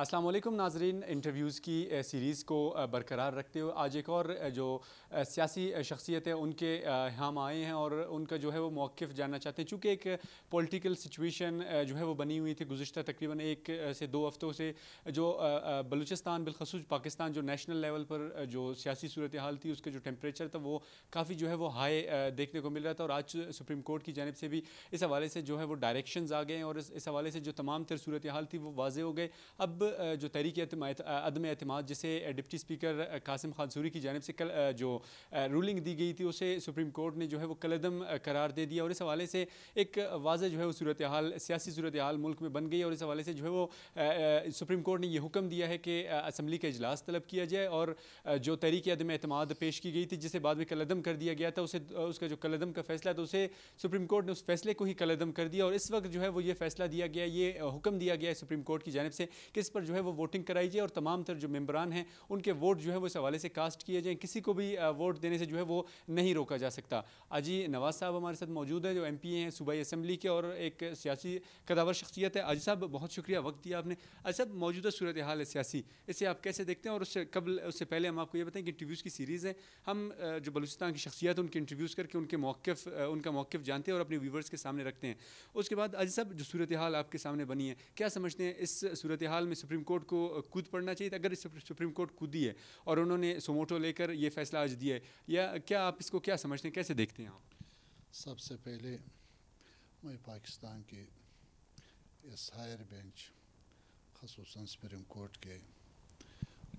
अस्सलाम वालेकुम नाजरीन इंटरव्यूज़ की सीरीज़ को बरकरार रखते हुए आज एक और जो सियासी शख्सियत है उनके हम आए हैं और उनका जो है वो मौक़ जानना चाहते हैं चूँकि एक पॉलिटिकल सिचुएशन जो है वो बनी हुई थी गुज्त तकरीबन एक से दो हफ़्तों से जो बलूचिस्तान बिलखसूस पाकिस्तान जो नेशनल लेवल पर जो सियासी सूरत हाल थी उसका जो टेम्परेचर था वो काफ़ी जो है वो हाई देखने को मिल रहा था और आज सुप्रीम कोर्ट की जानब से भी इस हवाले से जो है वो डायरेक्शन आ गए और इस हवाले से जो तमाम तर सूरत हाल थी वो वाज हो गए अब जो तहरीक अदम अतमाद जिसे डिप्टी स्पीकर कासिम खानसूरी की जानब से कल जो रूलिंग दी गई थी उसे सुप्रीम कोर्ट ने जो है वो कलदम करार दे दिया और इस हवाले से एक वाजह जो है वो सूरत हाल सियासी सूरत हाल मुल्क में बन गई और इस हवाले से जो है वो सुप्रीम कोर्ट ने यह हुक्म दिया है कि असम्बली का अजलास तलब किया जाए और जो तहरीक अदम अतमाद पेश की गई थी जिसे बाद में कलदम कर दिया गया था उसे उसका जो कलदम का फैसला था उसे सुप्रीम कोर्ट ने उस फैसले को ही कलदम कर दिया और इस वक्त जो है वो ये फैसला दिया गया ये हुक्म दिया गया है सुप्रीम कोर्ट की जानब से कि इस पर जो है वो वोटिंग कराई जाए और तमाम तर जो मेम्बरान हैं उनके वोट जो है वो इस हवाले से कास्ट किए जाएँ किसी को भी वोट देने से जो है वो नहीं रोका जा सकता अजी नवाज साहब हमारे साथ मौजूद है जो एम पी हैं सूबाई असम्बली के और एक सियासी कदावर शख्सियत है अजी साहब बहुत शुक्रिया वक्त दिया आपने अजी साहब मौजूदा सूरत हाल है सियासी इसे आप कैसे देखते हैं और उससे कबल उससे पहले हम आपको ये बताएं कि इंटरव्यूज़ की सीरीज़ है हम जो बलूचिस्तान की शख्सियत उनके इंटरव्यूज़ करके उनके मौक़ उनका मौक़ जानते हैं और अपने व्यूवर्स के सामने रखते हैं उसके बाद अजी साहब जो सूरत हाल आपके सामने बनी है क्या समझते हैं इस सूरत हाल में सुप्रीम कोर्ट को कूद पड़ना चाहिए अगर सुप्रीम कोर्ट कूदी है और उन्होंने सोमोटो लेकर ये फैसला आज दिया है या क्या आप इसको क्या समझते हैं कैसे देखते हैं आप सबसे पहले मैं पाकिस्तान के इस हायर बेंच खसूस सुप्रीम कोर्ट के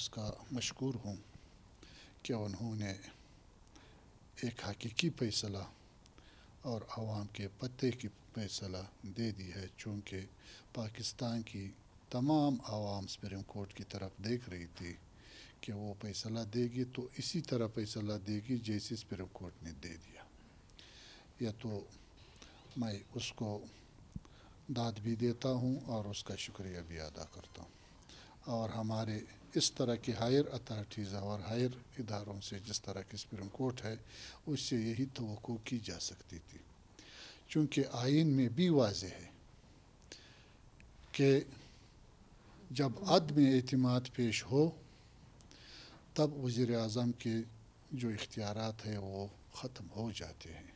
उसका मशहूर हूँ कि उन्होंने एक हकीकी फैसला और आवाम के पते की फैसला दे दी है चूँकि पाकिस्तान की तमाम आवाम सुप्रीम कोर्ट की तरफ देख रही थी कि वो फैसला देगी तो इसी तरह फैसला देगी जैसे सुप्रीम कोर्ट ने दे दिया या तो मैं उसको दाद भी देता हूँ और उसका शुक्रिया भी अदा करता हूँ और हमारे इस तरह की हायर अथॉरिटीज़ और हायर इदारों से जिस तरह की सुप्रीम कोर्ट है उससे यही तो की जा सकती थी चूँकि आइन में भी वाज है कि जब अदम अतमाद पेश हो तब वज़र अजम के जो इख्तियार हैं वो ख़त्म हो जाते हैं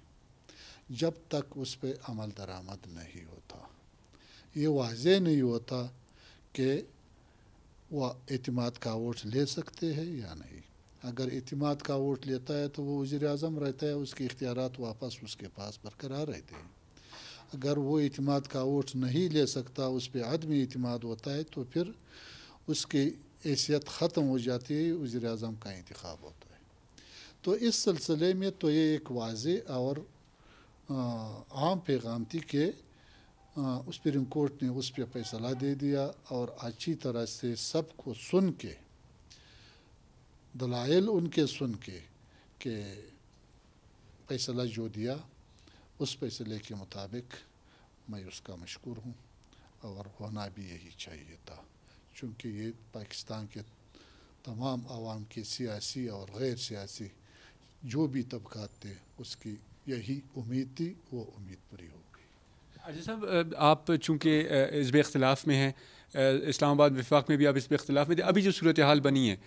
जब तक उस पर अमल दरामद नहीं होता ये वाज नहीं होता कि वह अतमाद का वोट ले सकते हैं या नहीं अगर अतमाद का वोट लेता है तो वह वज़र अजम रहता है उसके इख्तियार वापस उसके पास बरकरार रहते हैं अगर वो इतमाद का वोट नहीं ले सकता उस पर आदम अतमाद होता है तो फिर उसकी हैसियत ख़त्म हो जाती है वज़ी अजम का इंतखब होता है तो इस सिलसिले में तो ये एक वाज और आम पैगाम थी कि सुप्रीम कोर्ट ने उस पर फैसला दे दिया और अच्छी तरह से सबको सुन के दलाइल उनके सुन के कि फैसला जो दिया उस फैसले के मुताबिक मैं उसका मशहूर हूँ और होना भी यही चाहिए था चूँकि ये पाकिस्तान के तमाम आवाम के सियासी और गैर सियासी जो भी तबकात थे उसकी यही उम्मीद थी वो उम्मीद पूरी हो गई अजय साहब आप चूँकि इसब अख्तिलाफ़ में हैं इस्लामाबाद विफाक में भी आप इस पर इख्तलाफ में अभी जो सूरत हाल बनी है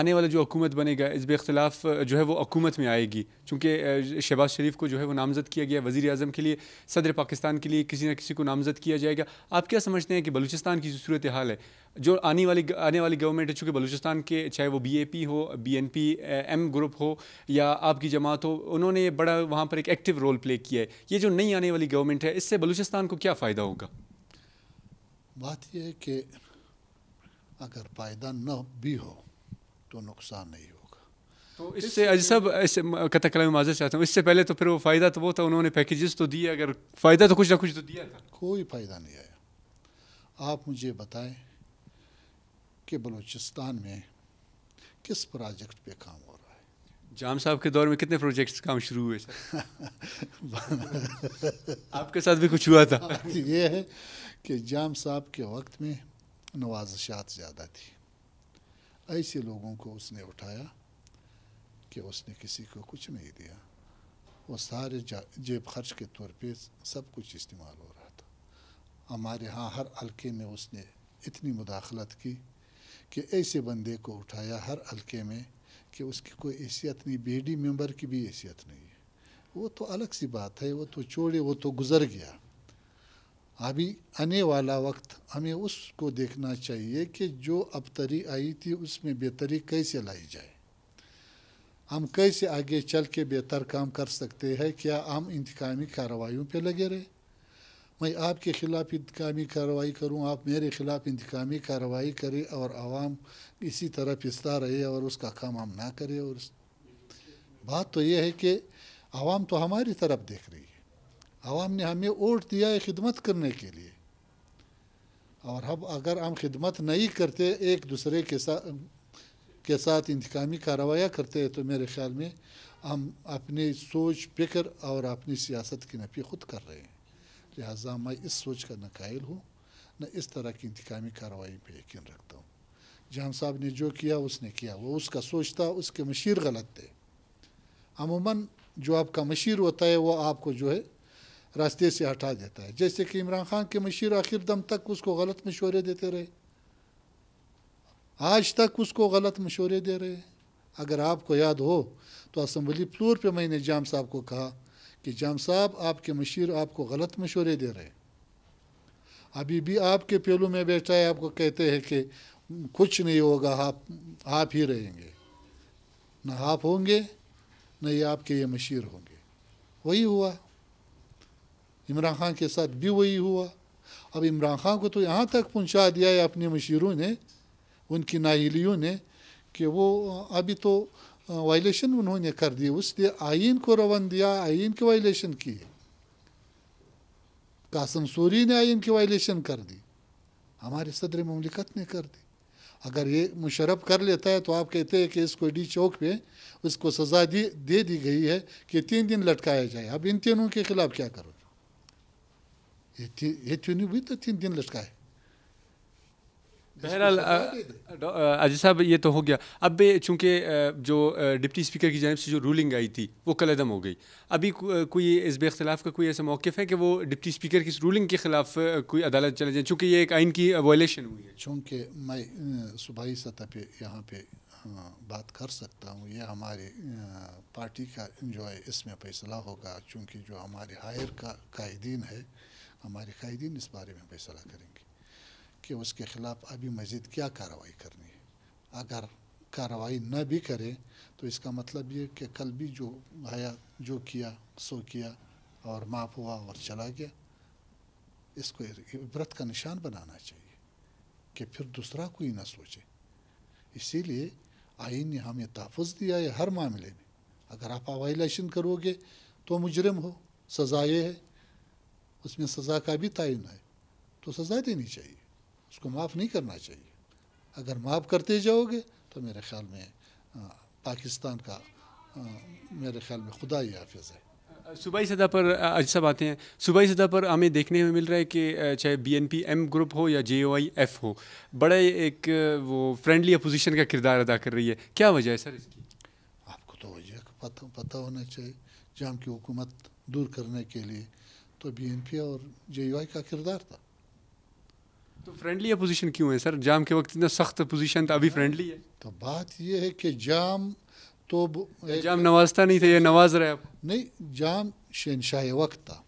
आने वाला जो हकूमत बनेगा इस पर अख्तिलाफ जो है वो हकूमत में आएगी चूँकि शहबाज शरीफ को जो है वो नामज़द किया गया वज़ी अजम के लिए सदर पाकिस्तान के लिए किसी न किसी को नामज़द किया जाएगा आप क्या समझते हैं कि बलूचिस्तान की जो सूरत हाल है जो आने वाली आने वाली गवर्नमेंट है चूँकि बलूचिस्तान के चाहे वो बी ए पी हो B N P M group हो या आपकी जमात हो उन्होंने बड़ा वहाँ पर एक एक्टिव रोल प्ले किया है ये जो नई आने वाली गवर्नमेंट है इससे बलूचिस्तान को क्या फ़ायदा होगा बात यह है कि अगर पायदान न भी हो तो नुकसान नहीं होगा तो, तो इससे अजय साहब ऐसे कथा में माजर चाहता हूँ इससे पहले तो फिर वो फ़ायदा तो वो था उन्होंने पैकेजेस तो दिए अगर फ़ायदा तो कुछ ना कुछ तो दिया था कोई फ़ायदा नहीं आया आप मुझे बताएं कि बलूचिस्तान में किस प्रोजेक्ट पे काम हो जाम साहब के दौर में कितने प्रोजेक्ट्स काम शुरू हुए आपके साथ भी कुछ हुआ था ये है कि जाम साहब के वक्त में नवाजशात ज़्यादा थी ऐसे लोगों को उसने उठाया कि उसने किसी को कुछ नहीं दिया वो सारे जेब खर्च के तौर पे सब कुछ इस्तेमाल हो रहा था हमारे यहाँ हर हल्के में उसने इतनी मुदाखलत की कि ऐसे बंदे को उठाया हर हल्के में कि उसकी कोई हैसियत नहीं बेडी मेंबर की भी हैसियत नहीं है वो तो अलग सी बात है वो तो चोड़े वो तो गुज़र गया अभी आने वाला वक्त हमें उसको देखना चाहिए कि जो अबतरी आई थी उसमें बेहतरी कैसे लाई जाए हम कैसे आगे चल के बेहतर काम कर सकते हैं क्या हम इंतकामी कार्रवाई पे लगे रहे मैं आपके ख़िलाफ़ इंतकामी कार्रवाई करूँ आप मेरे ख़िलाफ़ इंतकामी कार्रवाई करें और आवाम इसी तरह पिसता रहे और उसका काम हम ना करें और बात तो यह है कि आवाम तो हमारी तरफ देख रही है आवाम ने हमें वोट दिया है खिदमत करने के लिए और हम अगर हम खिदमत नहीं करते एक दूसरे के साथ के साथ इंतकामी कार्रवाइयाँ करते हैं तो मेरे ख्याल में हम अपनी सोच फिक्र और अपनी सियासत की नफ़ी खुद कर रहे हैं लिहाजा मैं इस सोच का न कायल हूँ न इस तरह की इंतकामी कार्रवाई पर यकीन रखता हूँ जहाँ साहब ने जो किया उसने किया वो उसका सोचता उसके मशीर गलत थे अमूमन जो आपका मशीर होता है वो आपको जो है रास्ते से हटा देता है जैसे कि इमरान खान के मशीर आखिर दम तक उसको गलत मशवरे देते रहे आज तक उसको गलत मशवरे दे रहे अगर आपको याद हो तो असम्बली फ्लोर पे मैंने जाम साहब को कहा कि जाम साहब आपके मशीर आपको गलत मशवरे दे रहे हैं अभी भी आपके पहलू में बैठा है आपको कहते हैं कि कुछ नहीं होगा आप आप ही रहेंगे ना आप होंगे न ये आपके ये मशीर होंगे वही हुआ इमरान खान के साथ भी वही हुआ अब इमरान खान को तो यहाँ तक पहुँचा दिया है अपने मशीरों ने उनकी नाहलियों ने कि वो अभी तो वायलेशन उन्होंने कर दी उसने आइन को रवन दिया आइन की वायलेशन की कासम सूरी ने आइन की वायलेशन कर दी हमारे सदर ममलिकत ने कर दी अगर ये मुशरफ कर लेता है तो आप कहते हैं कि इसको डी चौक पे उसको सज़ा दी दे दी गई है कि तीन दिन लटकाया जाए अब इन तीनों के खिलाफ क्या करोगे ये ये तीनों भी तो तीन दिन लटकाए बहरहाल अजय साहब ये तो हो गया अब चूँकि जो डिप्टी स्पीकर की जानब से जो रूलिंग आई थी वो अदम हो गई अभी कोई इस बेख्तलाफ का कोई ऐसा मौक़ है कि वो डिप्टी स्पीकर की इस रूलिंग के ख़िलाफ़ कोई अदालत चले जाए चूँकि ये एक आइन की वॉयलेशन हुई है चूँकि मैं सूबाई सतह पर यहाँ पर बात कर सकता हूँ ये हमारे पार्टी का जो है इसमें फैसला होगा चूँकि जो हमारे हायर का कायदीन है हमारे कायदीन इस बारे में फैसला करेंगे कि उसके ख़िलाफ़ अभी मज़ीद क्या कार्रवाई करनी है अगर कार्रवाई न भी करें तो इसका मतलब ये कि कल भी जो आया जो किया सो किया और माफ़ हुआ और चला गया इसको इबरत का निशान बनाना चाहिए कि फिर दूसरा कोई ना सोचे इसीलिए आइन ने हमें तहफ़ दिया है हर मामले में अगर आप वायलेशन करोगे तो मुजरम हो सज़ाए है उसमें सज़ा का भी तयन है तो सज़ा देनी चाहिए उसको माफ़ नहीं करना चाहिए अगर माफ़ करते जाओगे तो मेरे ख्याल में पाकिस्तान का मेरे ख्याल में खुदा ही हाफिज़ है सूबाई सतह पर आज सब आते हैं सूबाई सतह पर हमें देखने में मिल रहा है कि चाहे B N P M group हो या जे ओ आई एफ हो बड़ा एक वो फ्रेंडली अपोजिशन का किरदार अदा कर रही है क्या वजह है सर इसकी आपको तो वजह पता पता होना चाहिए जहाँ की हुकूमत दूर करने के लिए तो बी एन पी और जे ओ आई का किरदार था तो फ्रेंडली अपोजिशन क्यों है सर जाम के वक्त इतना सख्त अपोजिशन था अभी फ्रेंडली है तो बात यह है कि जाम तो जाम तो नवाजता नहीं था ये नवाज रहे आप नहीं जाम शहनशाह वक्त था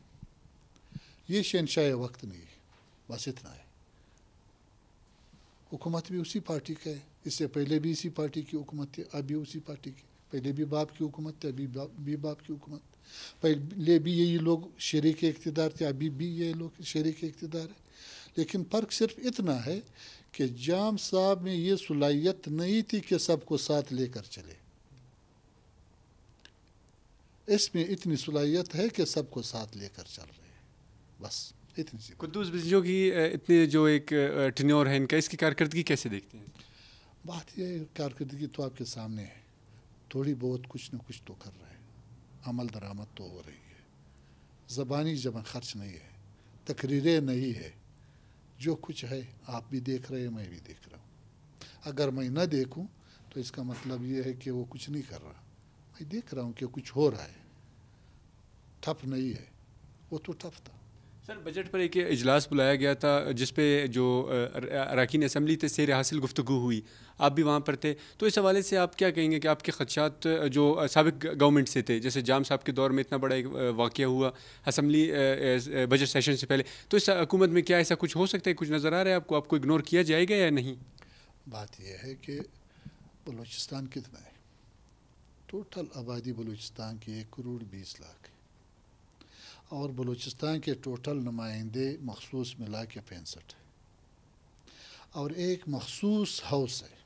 ये शहनशाह वक्त नहीं है बस इतना है हुकूमत भी उसी पार्टी का है इससे पहले भी इसी पार्टी की हुकूमत थी अभी उसी पार्टी की पहले भी बाप की हुकूमत थी अभी बाप, भी बाप की हुकूमत पहले भी यही लोग के इकतदार थे अभी भी ये लोग के इकतदार है लेकिन फ़र्क सिर्फ इतना है कि जाम साहब में ये सलाहियत नहीं थी कि सबको साथ लेकर चले इसमें इतनी सलाहियत है कि सबको साथ लेकर चल रहे हैं बस इतनी सी कुद्दूस जो कि इतने जो एक टिन्योर है इनका इसकी कारकर्दगी कैसे देखते हैं बात यह है कारकर्दगी तो आपके सामने है थोड़ी बहुत कुछ न कुछ तो कर रहे हैं अमल दरामद तो हो रही है ज़बानी जमा खर्च नहीं है तकरीरें नहीं है जो कुछ है आप भी देख रहे हैं मैं भी देख रहा हूँ अगर मैं न देखूँ तो इसका मतलब ये है कि वो कुछ नहीं कर रहा मैं देख रहा हूँ कि कुछ हो रहा है ठप नहीं है वो तो ठप था सर बजट पर एक इजलास बुलाया गया था जिस पे जो अरकान असम्बली थे सैर हासिल गुफ्तु हुई आप भी वहाँ पर थे तो इस हवाले से आप क्या कहेंगे कि आपके खदशात जो सबक गवर्नमेंट से थे जैसे जाम साहब के दौर में इतना बड़ा एक वाक़ हुआ असम्बली बजट सेशन से पहले तो इस हकूमत में क्या ऐसा कुछ हो सकता है कुछ नज़र आ रहा है आपको आपको इग्नोर किया जाएगा या नहीं बात यह है कि बलूचिस्तान कितना है टोटल आबादी बलूचिस्तान की एक करोड़ बीस लाख और बलूचिस्तान के टोटल नुमाइंदे मखसूस मिला के पैंसठ है और एक मखसूस हाउस है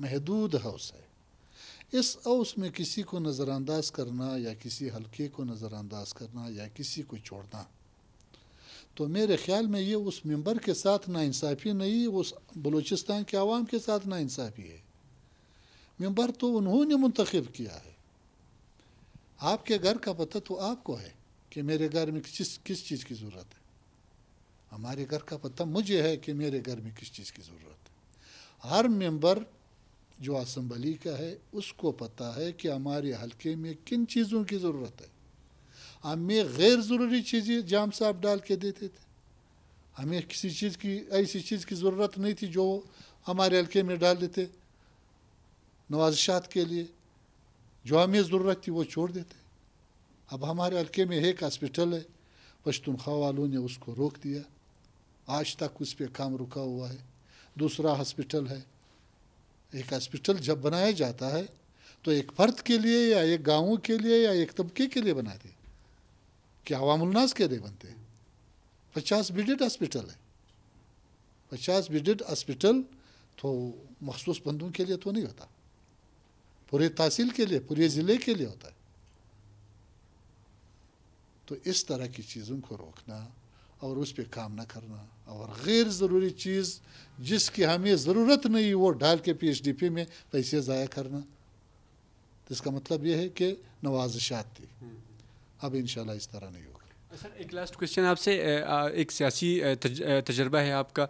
महदूद हाउस है इस हाउस में किसी को नज़रअंदाज करना या किसी हलके को नज़रअंदाज करना या किसी को छोड़ना तो मेरे ख्याल में ये उस मेंबर के साथ नाानसाफ़ी नहीं उस बलूचिस्तान के आवाम के साथ नाानसाफ़ी है मेंबर तो उन्होंने मुंतखब किया है आपके घर का पता तो आपको है कि मेरे घर में किस किस चीज़ की ज़रूरत है हमारे घर का पता मुझे है कि मेरे घर में किस चीज़ की ज़रूरत है हर मेंबर जो असम्बली का है उसको पता है कि हमारे हलके में किन चीज़ों की ज़रूरत है हमें गैर ज़रूरी चीज़ें जाम साहब डाल के देते थे हमें किसी चीज़ की ऐसी चीज़ की ज़रूरत नहीं थी जो हमारे हल्के में डाल देते नवाजशात के लिए जो हमें ज़रूरत थी वो छोड़ देते अब हमारे हल्के में एक हॉस्पिटल है पश्तूनखा वालों ने उसको रोक दिया आज तक उस पर काम रुका हुआ है दूसरा हॉस्पिटल है एक हॉस्पिटल जब बनाया जाता है तो एक फर्द के लिए या एक गाँव के लिए या एक तबके के लिए बनाते क्या अवामुलनास के लिए बनते हैं पचास बिडेड हॉस्पिटल है पचास बिडेड हॉस्पिटल तो मखसूस बंदों के लिए तो नहीं होता पूरे तहसील के लिए पूरे ज़िले के लिए होता है तो इस तरह की चीज़ों को रोकना और उस पर काम ना करना और गैर ज़रूरी चीज़ जिसकी हमें ज़रूरत नहीं वो डाल के पीएचडीपी में पैसे ज़ाया करना तो इसका मतलब ये है कि नवाजशात थी हम्म। अब इन इस तरह नहीं होगा सर अच्छा, एक लास्ट क्वेश्चन आपसे एक सियासी तजर्बा है आपका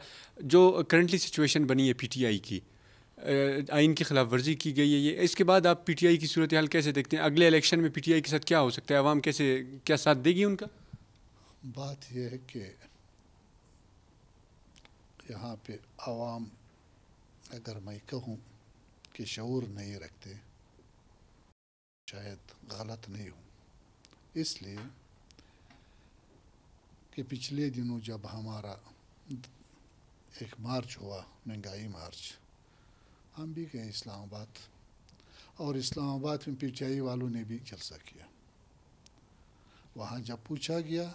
जो करंटली सिचुएशन बनी है पीटीआई की आइन की खिलाफ वर्जी की गई है ये इसके बाद आप पी टी आई की सूरत हाल कैसे देखते हैं अगले इलेक्शन में पी टी आई के साथ क्या हो सकता है आवाम कैसे क्या साथ देगी उनका बात यह है कि यहाँ पे आवाम अगर मैं कहूँ कि शूर नहीं रखते शायद गलत नहीं हूँ इसलिए कि पिछले दिनों जब हमारा एक मार्च हुआ महंगाई मार्च हम भी गए इस्लामाबाद और इस्लामाबाद में पीटीआई वालों ने भी जलसा किया वहाँ जब पूछा गया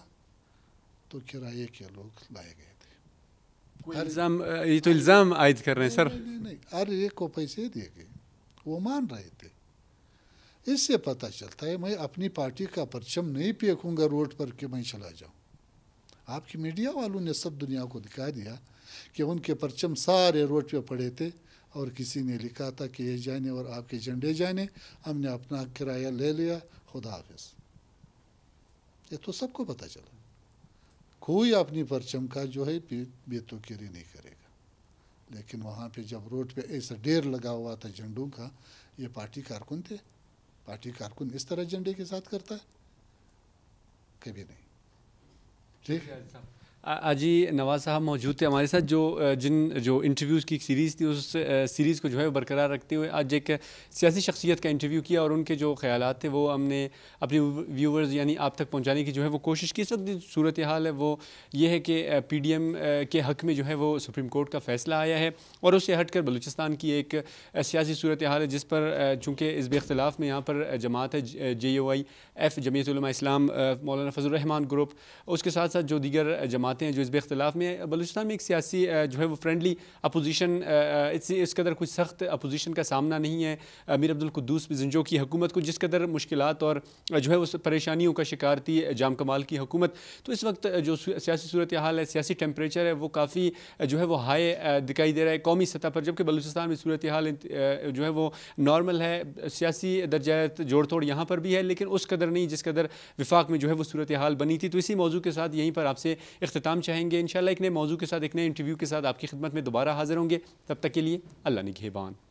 तो किराए के लोग लाए गए थे इल्ज़ाम ये तो इल्ज़ाम आयद कर रहे हैं सर नहीं नहीं अरे एक को पैसे दिए गए वो मान रहे थे इससे पता चलता है मैं अपनी पार्टी का परचम नहीं पेखूँगा रोड पर कि मैं चला जाऊँ आपकी मीडिया वालों ने सब दुनिया को दिखा दिया कि उनके परचम सारे रोड पर पड़े थे और किसी ने लिखा था कि ये जाने और आपके झंडे जाने हमने अपना किराया ले लिया खुदा हाफिज ये तो सबको पता चला कोई अपनी परचम का जो है बेतुकेरी तो नहीं करेगा लेकिन वहाँ पे जब रोड पे ऐसा ढेर लगा हुआ था झंडों का ये पार्टी कारकुन थे पार्टी कारकुन इस तरह झंडे के साथ करता है कभी नहीं ठीक है आजी नवाज साहब मौजूद थे हमारे साथ जो जिन जो इंटरव्यूज़ की सीरीज़ थी उस सीरीज़ को जो है बरकरार रखते हुए आज एक सियासी शख्सियत का इंटरव्यू किया और उनके जो ख्याल थे वो हमने अपने व्यूवर्स यानी आप तक पहुंचाने की जो है वो कोशिश की इस वक्त सूरत हाल है वो ये है कि पी डी एम के हक़ में जो है वो सुप्रीम कोर्ट का फ़ैसला आया है और उससे हट कर बलूचिस्तान की एक सियासी सूरत हाल है जिस पर चूँकि इस अख्तिलाफ़ में यहाँ पर जमात है जे ओ आई एफ़ जमीत इस्लाम मौलाना फजल रहमान ग्रुप उसके साथ साथ जो दीगर जमात जमातें हैं जो इस अख्तिलाफ में बलूचिस्तान में एक सियासी जो है वो फ्रेंडली अपोजिशन इस कदर कुछ सख्त अपोजिशन का सामना नहीं है अमीर अब्दुल्कुद्दूस जिंजो की हुकूमत को जिस कदर मुश्किल और जो है उस परेशानियों का शिकार थी जाम कमाल की हुकूमत तो इस वक्त जो सियासी सूरत हाल है सियासी टेम्परेचर है वो काफ़ी जो है वो हाई दिखाई दे रहा है कौमी सतह पर जबकि बलूचिस्तान में सूरत हाल जो है वो नॉर्मल है सियासी दर्जात जोड़ तोड़ यहाँ पर भी है लेकिन उस कदर नहीं जिस कदर विफाक में जो है वो सूरत हाल बनी थी तो इसी मौजू के साथ यहीं पर आपसे अख्ताम चाहेंगे इन एक नए मौजू के साथ एक नए इंटरव्यू के साथ आपकी खिदमत में दोबारा हाजिर होंगे तब तक के लिए अल्लाह निगेबान